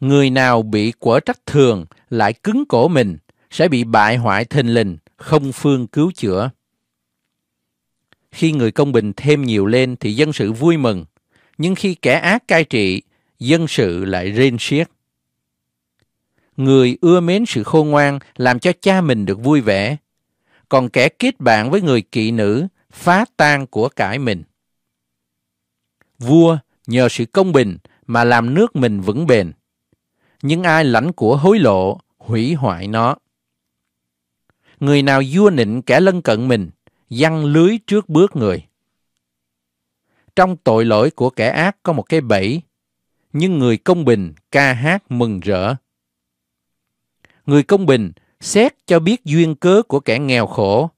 người nào bị quở trách thường lại cứng cổ mình sẽ bị bại hoại thình lình, không phương cứu chữa. Khi người công bình thêm nhiều lên thì dân sự vui mừng, nhưng khi kẻ ác cai trị, dân sự lại rên siết. Người ưa mến sự khôn ngoan làm cho cha mình được vui vẻ, còn kẻ kết bạn với người kỵ nữ phá tan của cải mình. Vua nhờ sự công bình mà làm nước mình vững bền nhưng ai lãnh của hối lộ hủy hoại nó. Người nào vua nịnh kẻ lân cận mình, dăng lưới trước bước người. Trong tội lỗi của kẻ ác có một cái bẫy, nhưng người công bình ca hát mừng rỡ. Người công bình xét cho biết duyên cớ của kẻ nghèo khổ,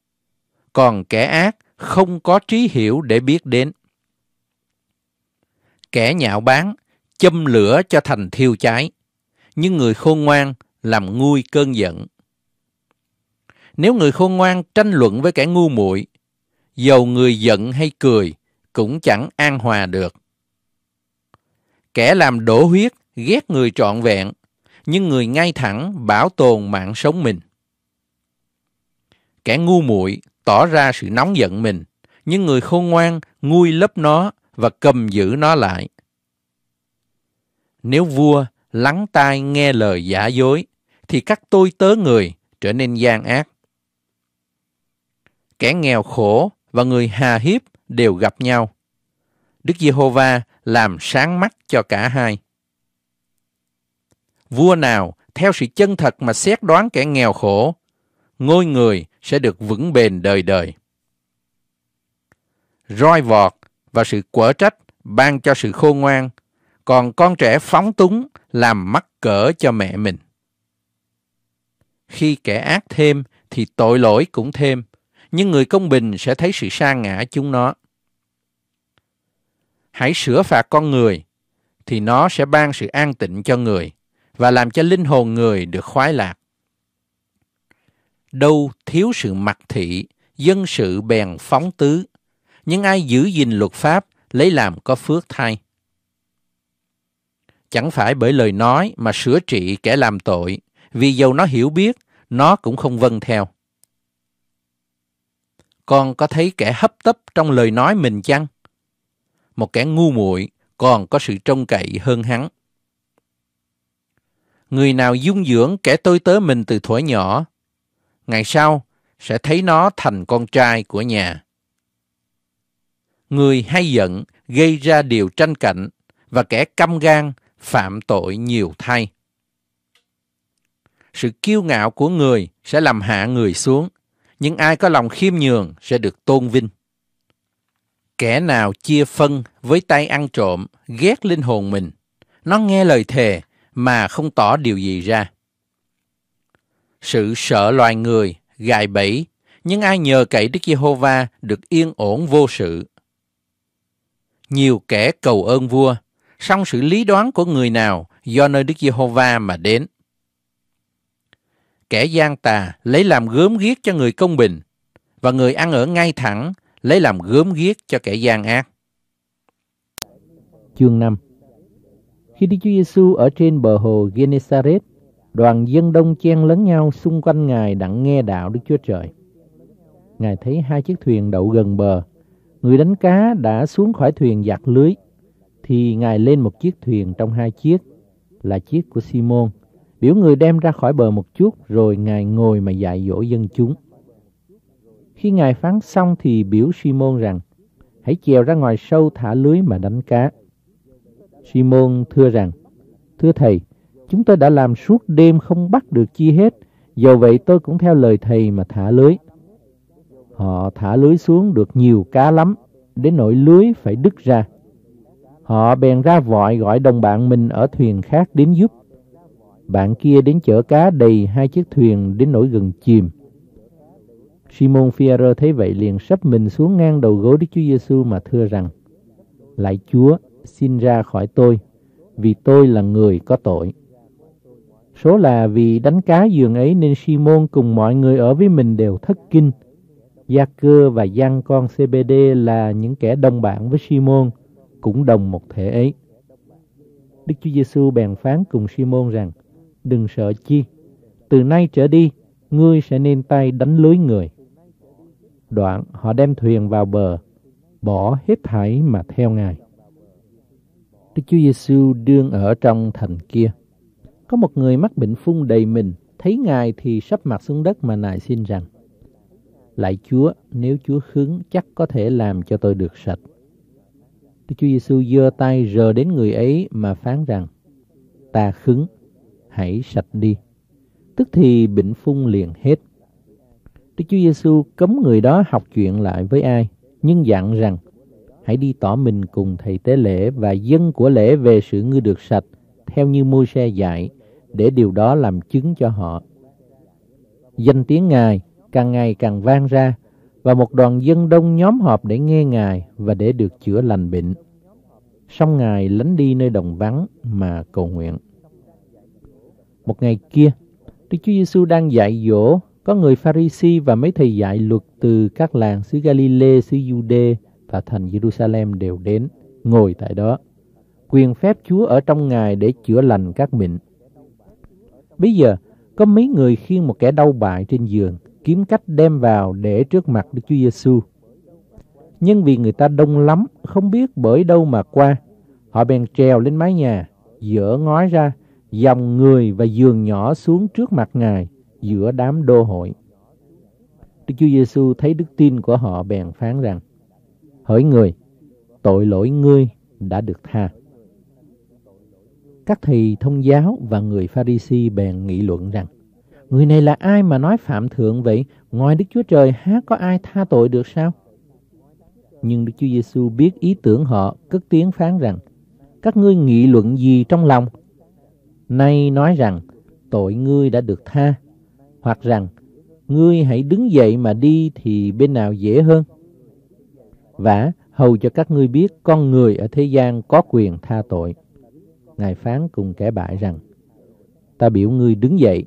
còn kẻ ác không có trí hiểu để biết đến. Kẻ nhạo bán, châm lửa cho thành thiêu cháy nhưng người khôn ngoan làm nguôi cơn giận. Nếu người khôn ngoan tranh luận với kẻ ngu muội, dầu người giận hay cười cũng chẳng an hòa được. Kẻ làm đổ huyết ghét người trọn vẹn, nhưng người ngay thẳng bảo tồn mạng sống mình. Kẻ ngu muội tỏ ra sự nóng giận mình, nhưng người khôn ngoan nguôi lấp nó và cầm giữ nó lại. Nếu vua lắng tai nghe lời giả dối, thì các tôi tớ người trở nên gian ác. Kẻ nghèo khổ và người hà hiếp đều gặp nhau. Đức Giê-hô-va làm sáng mắt cho cả hai. Vua nào theo sự chân thật mà xét đoán kẻ nghèo khổ, ngôi người sẽ được vững bền đời đời. Roi vọt và sự quở trách ban cho sự khôn ngoan, còn con trẻ phóng túng làm mắc cỡ cho mẹ mình. Khi kẻ ác thêm thì tội lỗi cũng thêm, nhưng người công bình sẽ thấy sự sa ngã chúng nó. Hãy sửa phạt con người thì nó sẽ ban sự an tịnh cho người và làm cho linh hồn người được khoái lạc. Đâu thiếu sự mặc thị, dân sự bèn phóng tứ, nhưng ai giữ gìn luật pháp lấy làm có phước thay chẳng phải bởi lời nói mà sửa trị kẻ làm tội, vì dầu nó hiểu biết, nó cũng không vâng theo. Con có thấy kẻ hấp tấp trong lời nói mình chăng? Một kẻ ngu muội còn có sự trông cậy hơn hắn. Người nào dung dưỡng kẻ tôi tớ mình từ thuở nhỏ, ngày sau sẽ thấy nó thành con trai của nhà. Người hay giận gây ra điều tranh cạnh và kẻ căm gan phạm tội nhiều thay. Sự kiêu ngạo của người sẽ làm hạ người xuống, nhưng ai có lòng khiêm nhường sẽ được tôn vinh. Kẻ nào chia phân với tay ăn trộm, ghét linh hồn mình, nó nghe lời thề mà không tỏ điều gì ra. Sự sợ loài người, gài bẫy, nhưng ai nhờ cậy Đức Giê-hô-va được yên ổn vô sự. Nhiều kẻ cầu ơn vua, song sự lý đoán của người nào do nơi Đức Giê-hô-va mà đến. Kẻ gian tà lấy làm gớm ghiếc cho người công bình, và người ăn ở ngay thẳng lấy làm gớm ghiếc cho kẻ gian ác. Chương 5 Khi Đức Chúa Giêsu ở trên bờ hồ Gennesaret, đoàn dân đông chen lấn nhau xung quanh Ngài đặng nghe đạo Đức Chúa Trời. Ngài thấy hai chiếc thuyền đậu gần bờ, người đánh cá đã xuống khỏi thuyền giặt lưới thì Ngài lên một chiếc thuyền trong hai chiếc, là chiếc của Simon, biểu người đem ra khỏi bờ một chút rồi Ngài ngồi mà dạy dỗ dân chúng. Khi Ngài phán xong thì biểu Simon rằng, hãy chèo ra ngoài sâu thả lưới mà đánh cá. Simon thưa rằng, Thưa Thầy, chúng tôi đã làm suốt đêm không bắt được chi hết, dầu vậy tôi cũng theo lời Thầy mà thả lưới. Họ thả lưới xuống được nhiều cá lắm, đến nỗi lưới phải đứt ra. Họ bèn ra vội gọi đồng bạn mình ở thuyền khác đến giúp. Bạn kia đến chở cá đầy hai chiếc thuyền đến nỗi gần chìm. Simon Fierro thấy vậy liền sắp mình xuống ngang đầu gối Đức Chúa Giêsu mà thưa rằng Lạy Chúa, xin ra khỏi tôi, vì tôi là người có tội. Số là vì đánh cá giường ấy nên Simon cùng mọi người ở với mình đều thất kinh. Gia Cơ và Giăng con CBD là những kẻ đồng bạn với Simon cũng đồng một thể ấy. Đức Chúa Giêsu bèn phán cùng Simon rằng: Đừng sợ chi, từ nay trở đi, ngươi sẽ nên tay đánh lưới người. Đoạn họ đem thuyền vào bờ, bỏ hết thảy mà theo Ngài. Đức Chúa Giêsu đương ở trong thành kia. Có một người mắc bệnh phung đầy mình, thấy Ngài thì sắp mặt xuống đất mà nài xin rằng: Lạy Chúa, nếu Chúa hứng chắc có thể làm cho tôi được sạch. Đức Chúa Giêsu giơ tay rờ đến người ấy mà phán rằng: "Ta khứng, hãy sạch đi." Tức thì bệnh phun liền hết. Đức Chúa Giêsu cấm người đó học chuyện lại với ai, nhưng dặn rằng: "Hãy đi tỏ mình cùng thầy tế lễ và dân của lễ về sự ngươi được sạch, theo như môi xe dạy, để điều đó làm chứng cho họ." Danh tiếng Ngài càng ngày càng vang ra, và một đoàn dân đông nhóm họp để nghe Ngài và để được chữa lành bệnh. Xong Ngài lánh đi nơi đồng vắng mà cầu nguyện. Một ngày kia, Đức Chúa Giêsu đang dạy dỗ, có người Pharisee và mấy thầy dạy luật từ các làng xứ Galilee, xứ Jude và thành Jerusalem đều đến, ngồi tại đó. Quyền phép Chúa ở trong Ngài để chữa lành các bệnh. Bây giờ, có mấy người khiêng một kẻ đau bại trên giường, kiếm cách đem vào để trước mặt Đức Chúa Giêsu. Nhưng vì người ta đông lắm, không biết bởi đâu mà qua, họ bèn trèo lên mái nhà, dỡ ngói ra, dòng người và giường nhỏ xuống trước mặt Ngài giữa đám đô hội. Đức Chúa Giêsu thấy đức tin của họ bèn phán rằng: Hỡi người, tội lỗi ngươi đã được tha. Các thầy thông giáo và người Pharisee bèn nghị luận rằng Người này là ai mà nói phạm thượng vậy? Ngoài Đức Chúa Trời há có ai tha tội được sao? Nhưng Đức Chúa Giêsu biết ý tưởng họ, cất tiếng phán rằng, Các ngươi nghị luận gì trong lòng? Nay nói rằng, tội ngươi đã được tha, hoặc rằng, ngươi hãy đứng dậy mà đi thì bên nào dễ hơn? Vả, hầu cho các ngươi biết con người ở thế gian có quyền tha tội. Ngài phán cùng kẻ bại rằng, Ta biểu ngươi đứng dậy,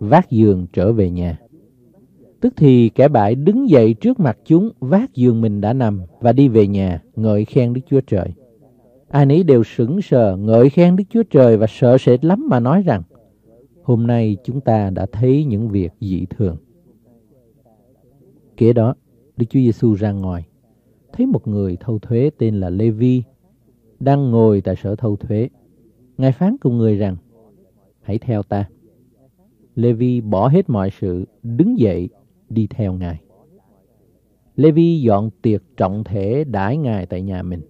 vác giường trở về nhà. Tức thì kẻ bại đứng dậy trước mặt chúng, vác giường mình đã nằm và đi về nhà, ngợi khen Đức Chúa Trời. Ai nấy đều sững sờ, ngợi khen Đức Chúa Trời và sợ sệt lắm mà nói rằng, hôm nay chúng ta đã thấy những việc dị thường. Kế đó, Đức Chúa Giêsu ra ngoài, thấy một người thâu thuế tên là Lê Vi, đang ngồi tại sở thâu thuế. Ngài phán cùng người rằng, hãy theo ta. Levi bỏ hết mọi sự, đứng dậy, đi theo Ngài. Levi dọn tiệc trọng thể đãi Ngài tại nhà mình.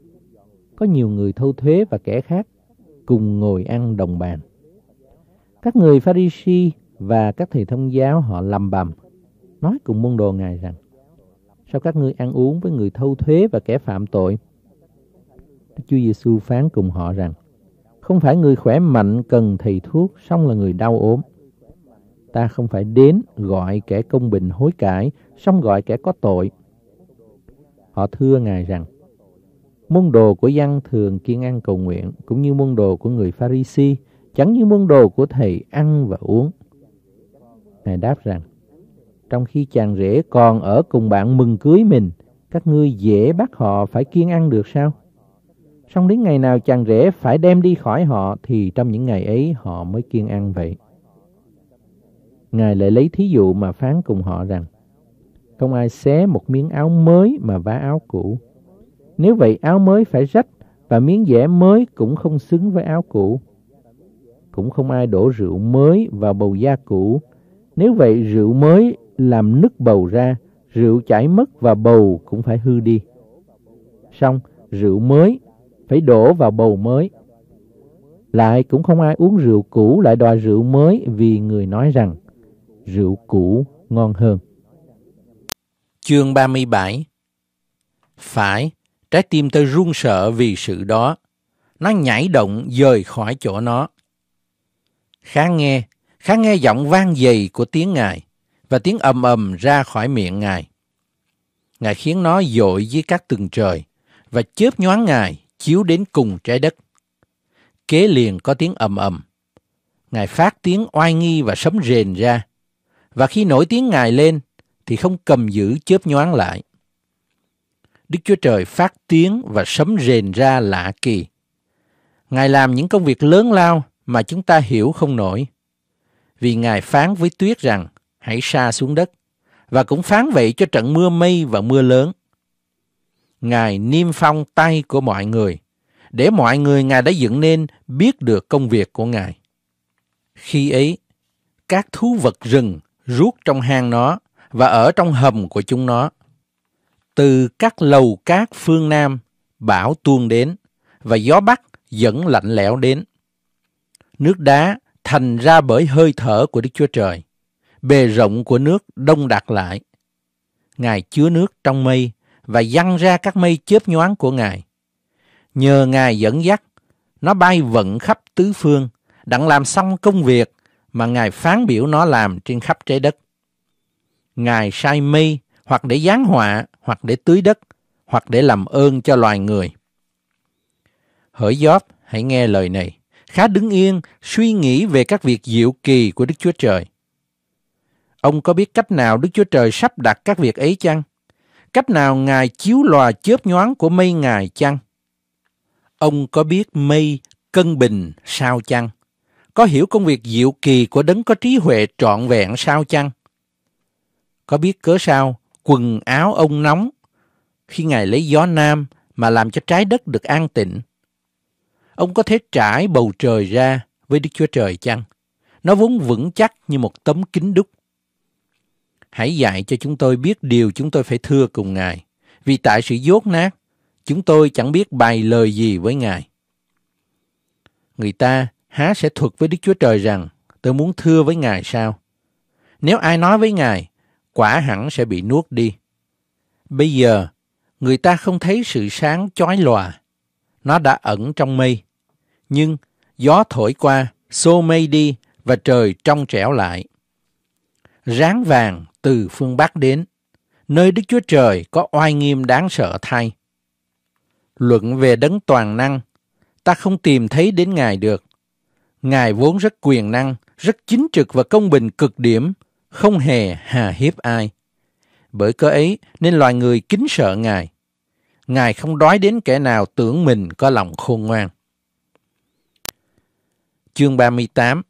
Có nhiều người thâu thuế và kẻ khác cùng ngồi ăn đồng bàn. Các người Pharisee và các thầy thông giáo họ lầm bầm, nói cùng môn đồ Ngài rằng, sao các ngươi ăn uống với người thâu thuế và kẻ phạm tội? Đức Chúa Giêsu phán cùng họ rằng, không phải người khỏe mạnh cần thầy thuốc, song là người đau ốm ta không phải đến gọi kẻ công bình hối cải, xong gọi kẻ có tội. Họ thưa Ngài rằng, môn đồ của dân thường kiên ăn cầu nguyện, cũng như môn đồ của người Si, chẳng như môn đồ của thầy ăn và uống. Ngài đáp rằng, trong khi chàng rể còn ở cùng bạn mừng cưới mình, các ngươi dễ bắt họ phải kiên ăn được sao? Xong đến ngày nào chàng rể phải đem đi khỏi họ thì trong những ngày ấy họ mới kiên ăn vậy. Ngài lại lấy thí dụ mà phán cùng họ rằng, không ai xé một miếng áo mới mà vá áo cũ. Nếu vậy áo mới phải rách và miếng vẽ mới cũng không xứng với áo cũ. Cũng không ai đổ rượu mới vào bầu da cũ. Nếu vậy rượu mới làm nứt bầu ra, rượu chảy mất và bầu cũng phải hư đi. Xong, rượu mới phải đổ vào bầu mới. Lại cũng không ai uống rượu cũ lại đòi rượu mới vì người nói rằng rượu cũ ngon hơn. Chương 37 Phải, trái tim tôi run sợ vì sự đó. Nó nhảy động rời khỏi chỗ nó. Khá nghe, khá nghe giọng vang dày của tiếng Ngài và tiếng ầm ầm ra khỏi miệng Ngài. Ngài khiến nó dội dưới các tầng trời và chớp nhoáng Ngài chiếu đến cùng trái đất. Kế liền có tiếng ầm ầm. Ngài phát tiếng oai nghi và sấm rền ra và khi nổi tiếng Ngài lên thì không cầm giữ chớp nhoáng lại. Đức Chúa Trời phát tiếng và sấm rền ra lạ kỳ. Ngài làm những công việc lớn lao mà chúng ta hiểu không nổi. Vì Ngài phán với tuyết rằng hãy sa xuống đất và cũng phán vậy cho trận mưa mây và mưa lớn. Ngài niêm phong tay của mọi người, để mọi người Ngài đã dựng nên biết được công việc của Ngài. Khi ấy, các thú vật rừng ruốt trong hang nó và ở trong hầm của chúng nó. Từ các lầu cát phương Nam, bão tuôn đến, và gió Bắc dẫn lạnh lẽo đến. Nước đá thành ra bởi hơi thở của Đức Chúa Trời. Bề rộng của nước đông đặc lại. Ngài chứa nước trong mây và dăng ra các mây chớp nhoáng của Ngài. Nhờ Ngài dẫn dắt, nó bay vận khắp tứ phương, đặng làm xong công việc mà Ngài phán biểu nó làm trên khắp trái đất. Ngài sai mi hoặc để giáng họa, hoặc để tưới đất, hoặc để làm ơn cho loài người. Hỡi Gióp, hãy nghe lời này. Khá đứng yên, suy nghĩ về các việc diệu kỳ của Đức Chúa Trời. Ông có biết cách nào Đức Chúa Trời sắp đặt các việc ấy chăng? Cách nào Ngài chiếu lòa chớp nhoáng của mây Ngài chăng? Ông có biết mây cân bình sao chăng? có hiểu công việc diệu kỳ của đấng có trí huệ trọn vẹn sao chăng? Có biết cớ sao quần áo ông nóng khi Ngài lấy gió nam mà làm cho trái đất được an tịnh? Ông có thể trải bầu trời ra với Đức Chúa Trời chăng? Nó vốn vững chắc như một tấm kính đúc. Hãy dạy cho chúng tôi biết điều chúng tôi phải thưa cùng Ngài, vì tại sự dốt nát, chúng tôi chẳng biết bày lời gì với Ngài. Người ta há sẽ thuật với Đức Chúa Trời rằng, tôi muốn thưa với Ngài sao? Nếu ai nói với Ngài, quả hẳn sẽ bị nuốt đi. Bây giờ, người ta không thấy sự sáng chói lòa. Nó đã ẩn trong mây. Nhưng, gió thổi qua, xô mây đi và trời trong trẻo lại. Ráng vàng từ phương Bắc đến, nơi Đức Chúa Trời có oai nghiêm đáng sợ thay. Luận về đấng toàn năng, ta không tìm thấy đến Ngài được. Ngài vốn rất quyền năng, rất chính trực và công bình cực điểm, không hề hà hiếp ai. Bởi cớ ấy nên loài người kính sợ Ngài. Ngài không đói đến kẻ nào tưởng mình có lòng khôn ngoan. Chương 38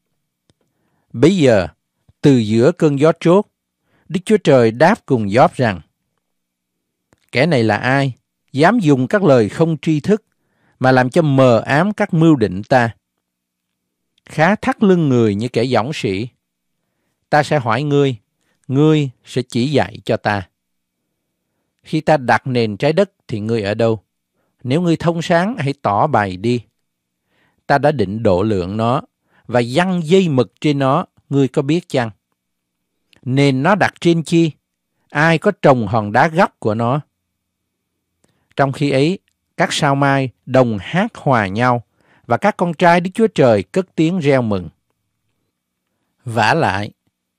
Bây giờ, từ giữa cơn gió chốt, Đức Chúa Trời đáp cùng Gióp rằng Kẻ này là ai? Dám dùng các lời không tri thức mà làm cho mờ ám các mưu định ta khá thắt lưng người như kẻ dõng sĩ. Ta sẽ hỏi ngươi, ngươi sẽ chỉ dạy cho ta. Khi ta đặt nền trái đất thì ngươi ở đâu? Nếu ngươi thông sáng hãy tỏ bày đi. Ta đã định độ lượng nó và dăng dây mực trên nó, ngươi có biết chăng? Nền nó đặt trên chi? Ai có trồng hòn đá góc của nó? Trong khi ấy, các sao mai đồng hát hòa nhau và các con trai Đức Chúa Trời cất tiếng reo mừng. Vả lại,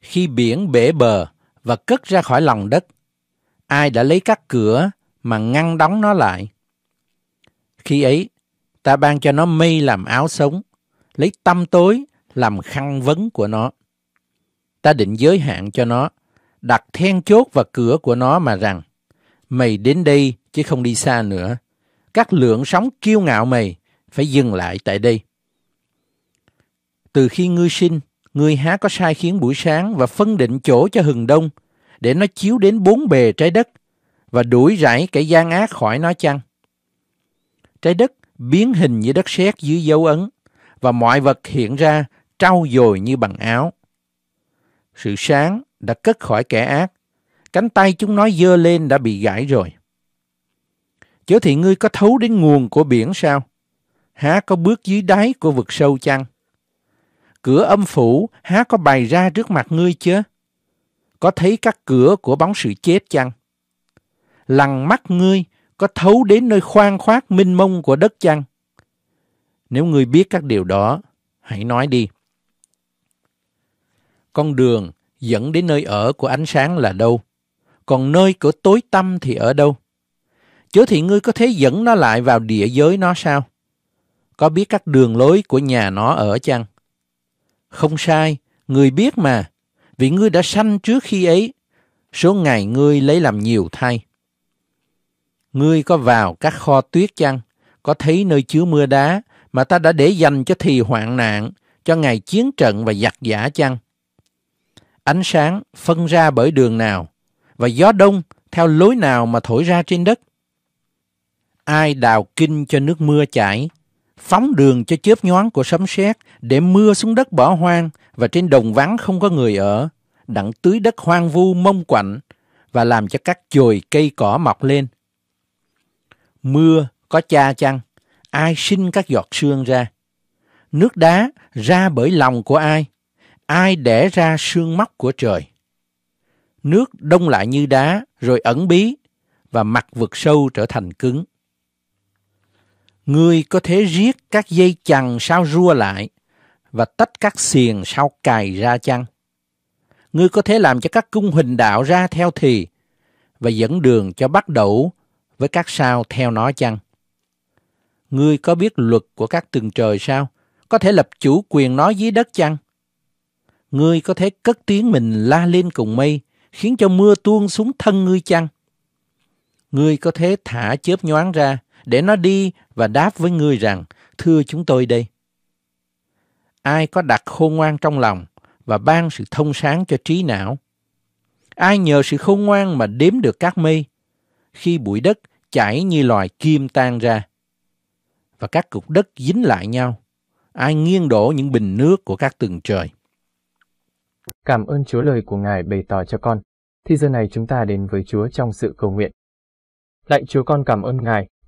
khi biển bể bờ và cất ra khỏi lòng đất, ai đã lấy các cửa mà ngăn đóng nó lại? Khi ấy, ta ban cho nó mây làm áo sống, lấy tâm tối làm khăn vấn của nó. Ta định giới hạn cho nó, đặt then chốt và cửa của nó mà rằng, mày đến đây chứ không đi xa nữa. Các lượng sóng kiêu ngạo mày phải dừng lại tại đây. Từ khi ngươi sinh, ngươi há có sai khiến buổi sáng và phân định chỗ cho hừng đông để nó chiếu đến bốn bề trái đất và đuổi rải kẻ gian ác khỏi nó chăng? Trái đất biến hình như đất sét dưới dấu ấn và mọi vật hiện ra trau dồi như bằng áo. Sự sáng đã cất khỏi kẻ ác, cánh tay chúng nó dơ lên đã bị gãy rồi. Chớ thì ngươi có thấu đến nguồn của biển sao? há có bước dưới đáy của vực sâu chăng? Cửa âm phủ há có bày ra trước mặt ngươi chứ? Có thấy các cửa của bóng sự chết chăng? Lằn mắt ngươi có thấu đến nơi khoan khoát minh mông của đất chăng? Nếu ngươi biết các điều đó, hãy nói đi. Con đường dẫn đến nơi ở của ánh sáng là đâu? Còn nơi của tối tâm thì ở đâu? Chớ thì ngươi có thể dẫn nó lại vào địa giới nó sao? có biết các đường lối của nhà nó ở chăng? Không sai, người biết mà, vì ngươi đã sanh trước khi ấy, số ngày ngươi lấy làm nhiều thay. Ngươi có vào các kho tuyết chăng, có thấy nơi chứa mưa đá mà ta đã để dành cho thì hoạn nạn, cho ngày chiến trận và giặc giả chăng? Ánh sáng phân ra bởi đường nào, và gió đông theo lối nào mà thổi ra trên đất? Ai đào kinh cho nước mưa chảy, phóng đường cho chớp nhoáng của sấm sét để mưa xuống đất bỏ hoang và trên đồng vắng không có người ở, đặng tưới đất hoang vu mông quạnh và làm cho các chồi cây cỏ mọc lên. Mưa có cha chăng? Ai sinh các giọt sương ra? Nước đá ra bởi lòng của ai? Ai đẻ ra sương móc của trời? Nước đông lại như đá rồi ẩn bí và mặt vực sâu trở thành cứng. Ngươi có thể riết các dây chằng sao rua lại và tách các xiềng sao cài ra chăng? Ngươi có thể làm cho các cung hình đạo ra theo thì và dẫn đường cho bắt đầu với các sao theo nó chăng? Ngươi có biết luật của các từng trời sao? Có thể lập chủ quyền nó dưới đất chăng? Ngươi có thể cất tiếng mình la lên cùng mây, khiến cho mưa tuôn xuống thân ngươi chăng? Ngươi có thể thả chớp nhoáng ra, để nó đi và đáp với ngươi rằng, thưa chúng tôi đây. Ai có đặt khôn ngoan trong lòng và ban sự thông sáng cho trí não? Ai nhờ sự khôn ngoan mà đếm được các mây, khi bụi đất chảy như loài kim tan ra, và các cục đất dính lại nhau, ai nghiêng đổ những bình nước của các tầng trời. Cảm ơn Chúa lời của Ngài bày tỏ cho con. Thì giờ này chúng ta đến với Chúa trong sự cầu nguyện. Lạy Chúa con cảm ơn Ngài